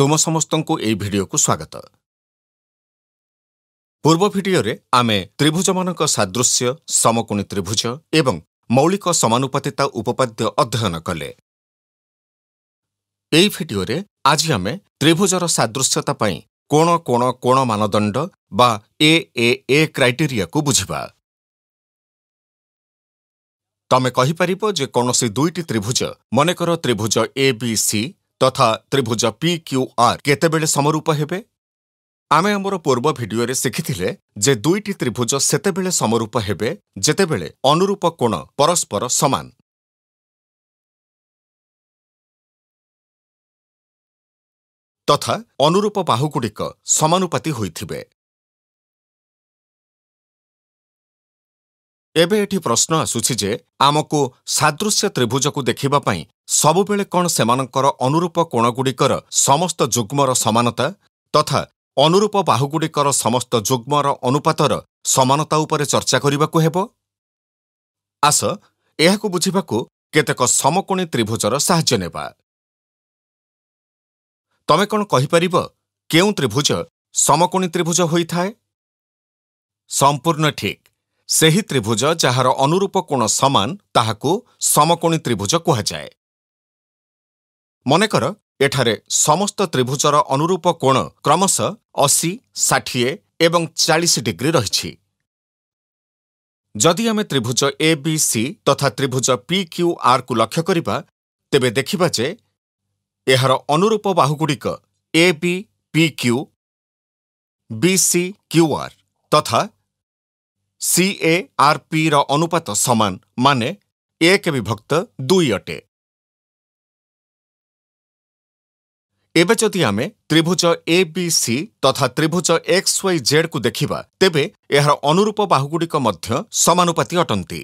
ତୁମ ସମସ୍ତଙ୍କୁ ଏହି ଭିଡ଼ିଓକୁ ସ୍ୱାଗତ ପୂର୍ବ ଭିଡ଼ିଓରେ ଆମେ ତ୍ରିଭୁଜମାନଙ୍କ ସାଦୃଶ୍ୟ ସମକୋଣୀ ତ୍ରିଭୁଜ ଏବଂ ମୌଳିକ ସମାନୁପାତିତା ଉପପାଦ୍ୟ ଅଧ୍ୟୟନ କଲେ ଏହି ଭିଡ଼ିଓରେ ଆଜି ଆମେ ତ୍ରିଭୁଜର ସାଦୃଶ୍ୟତା ପାଇଁ କୋଣ କୋଣ କୋଣ ମାନଦଣ୍ଡ ବା ଏ ଏ ଏ କ୍ରାଇଟେରିଆକୁ ବୁଝିବା ତମେ କହିପାରିବ ଯେ କୌଣସି ଦୁଇଟି ତ୍ରିଭୁଜ ମନେକର ତ୍ରିଭୁଜ ଏ ବି ସି ତଥା ତ୍ରିଭୁଜ ପି କ୍ୟୁ ଆର୍ କେତେବେଳେ ସମରୂପ ହେବେ ଆମେ ଆମର ପୂର୍ବ ଭିଡିଓରେ ଶିଖିଥିଲେ ଯେ ଦୁଇଟି ତ୍ରିଭୁଜ ସେତେବେଳେ ସମରୂପ ହେବେ ଯେତେବେଳେ ଅନୁରୂପ କୋଣ ପରସ୍ପର ସମାନ ତଥା ଅନୁରୂପ ବାହୁଗୁଡ଼ିକ ସମାନୁପାତି ହୋଇଥିବେ ଏବେ ଏଠି ପ୍ରଶ୍ନ ଆସୁଛି ଯେ ଆମକୁ ସାଦୃଶ୍ୟ ତ୍ରିଭୁଜକୁ ଦେଖିବା ପାଇଁ ସବୁବେଳେ କ'ଣ ସେମାନଙ୍କର ଅନୁରୂପ କୋଣଗୁଡ଼ିକର ସମସ୍ତ ଯୁଗ୍ମର ସମାନତା ତଥା ଅନୁରୂପ ବାହୁଗୁଡ଼ିକର ସମସ୍ତ ଯୁଗ୍ମର ଅନୁପାତର ସମାନତା ଉପରେ ଚର୍ଚ୍ଚା କରିବାକୁ ହେବ ଆସ ଏହାକୁ ବୁଝିବାକୁ କେତେକ ସମକୋଣୀ ତ୍ରିଭୁଜର ସାହାଯ୍ୟ ନେବା ତମେ କ'ଣ କହିପାରିବ କେଉଁ ତ୍ରିଭୁଜ ସମକୋଣୀ ତ୍ରିଭୁଜ ହୋଇଥାଏ ସମ୍ପୂର୍ଣ୍ଣ ଠିକ୍ ସେହି ତ୍ରିଭୁଜ ଯାହାର ଅନୁରୂପ କୋଣ ସମାନ ତାହାକୁ ସମକୋଣୀ ତ୍ରିଭୁଜ କୁହାଯାଏ ମନେକର ଏଠାରେ ସମସ୍ତ ତ୍ରିଭୁଜର ଅନୁରୂପ କୋଣ କ୍ରମଶଃ ଅଶି ଷାଠିଏ ଏବଂ ଚାଳିଶ ଡିଗ୍ରୀ ରହିଛି ଯଦି ଆମେ ତ୍ରିଭୁଜ ଏ ବି ସି ତଥା ତ୍ରିଭୁଜ ପି କ୍ୟୁ ଆର୍କୁ ଲକ୍ଷ୍ୟ କରିବା ତେବେ ଦେଖିବା ଯେ ଏହାର ଅନୁରୂପ ବାହୁଗୁଡ଼ିକ A B P Q B C QR ତଥା ସିଏଆର୍ପି ର ଅନୁପାତ ସମାନ ମାନେ ଏକ ବିଭକ୍ତ ଦୁଇ ଅଟେ ଏବେ ଯଦି ଆମେ ତ୍ରିଭୁଜ ଏ ବି ସି ତଥା ତ୍ରିଭୁଜ ଏକ୍ସ ୱାଇ ଜେଡ୍କୁ ଦେଖିବା ତେବେ ଏହାର ଅନୁରୂପ ବାହୁଗୁଡ଼ିକ ମଧ୍ୟ ସମାନୁପାତି ଅଟନ୍ତି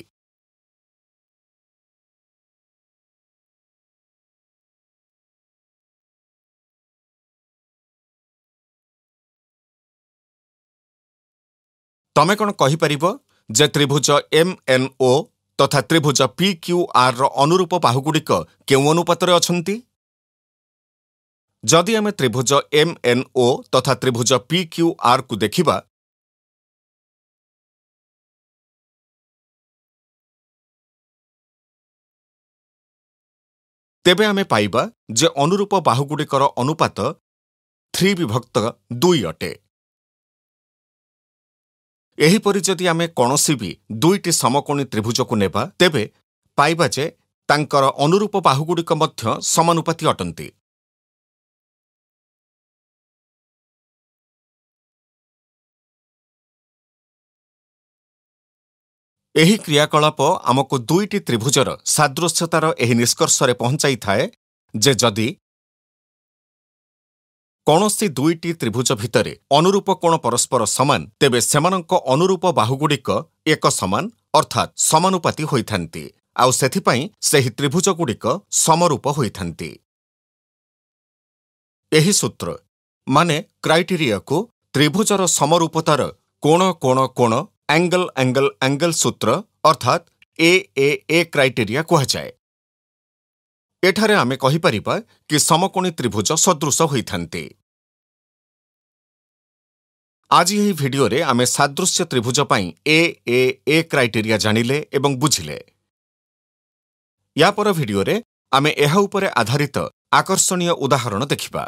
ତମେ କ'ଣ କହିପାରିବ ଯେ ତ୍ରିଭୁଜ ଓ ତଥା ତ୍ରିଭୁଜ ପି କ୍ୟୁ ଆର୍ର ଅନୁରୂପ ବାହୁଗୁଡ଼ିକ କେଉଁ ଅନୁପାତରେ ଅଛନ୍ତି ଯଦି ଆମେ ତ୍ରିଭୁଜ ଓ ତଥା ତ୍ରିଭୁଜ ପି କ୍ୟୁ ଆର୍କୁ ଦେଖିବା ତେବେ ଆମେ ପାଇବା ଯେ ଅନୁରୂପ ବାହୁଗୁଡ଼ିକର ଅନୁପାତ ଥ୍ରୀ ବିଭକ୍ତ ଦୁଇ ଅଟେ ଏହିପରି ଯଦି ଆମେ କୌଣସି ବି ଦୁଇଟି ସମକୋଣୀ ତ୍ରିଭୁଜକୁ ନେବା ତେବେ ପାଇବା ଯେ ତାଙ୍କର ଅନୁରୂପ ବାହୁଗୁଡ଼ିକ ମଧ୍ୟ ସମାନୁପାତି ଅଟନ୍ତି ଏହି କ୍ରିୟାକଳାପ ଆମକୁ ଦୁଇଟି ତ୍ରିଭୁଜର ସାଦୃଶ୍ୟତାର ଏହି ନିଷ୍କର୍ଷରେ ପହଞ୍ଚାଇଥାଏ ଯେ ଯଦି କୌଣସି ଦୁଇଟି ତ୍ରିଭୁଜ ଭିତରେ ଅନୁରୂପ କୋଣ ପରସ୍ପର ସମାନ ତେବେ ସେମାନଙ୍କ ଅନୁରୂପ ବାହୁଗୁଡ଼ିକ ଏକ ସମାନ ଅର୍ଥାତ୍ ସମାନୁପାତି ହୋଇଥାନ୍ତି ଆଉ ସେଥିପାଇଁ ସେହି ତ୍ରିଭୁଜଗୁଡ଼ିକ ସମରୂପ ହୋଇଥାନ୍ତି ଏହି ସୂତ୍ର ମାନେ କ୍ରାଇଟେରିଆକୁ ତ୍ରିଭୁଜର ସମରୂପତାର କୋଣ କୋଣ କୋଣ ଆଙ୍ଗଲ୍ ଆଙ୍ଗଲ୍ ଆଙ୍ଗଲ୍ ସୂତ୍ର ଅର୍ଥାତ୍ ଏ ଏ ଏ କ୍ରାଇଟେରିଆ କୁହାଯାଏ ଏଠାରେ ଆମେ କହିପାରିବା କି ସମକୋଣୀ ତ୍ରିଭୁଜ ସଦୃଶ ହୋଇଥାନ୍ତି ଆଜି ଏହି ଭିଡିଓରେ ଆମେ ସାଦୃଶ୍ୟ ତ୍ରିଭୁଜ ପାଇଁ ଏ ଏ ଏ କ୍ରାଇଟେରିଆ ଜାଣିଲେ ଏବଂ ବୁଝିଲେ ୟା ପର ଭିଡିଓରେ ଆମେ ଏହା ଉପରେ ଆଧାରିତ ଆକର୍ଷଣୀୟ ଉଦାହରଣ ଦେଖିବା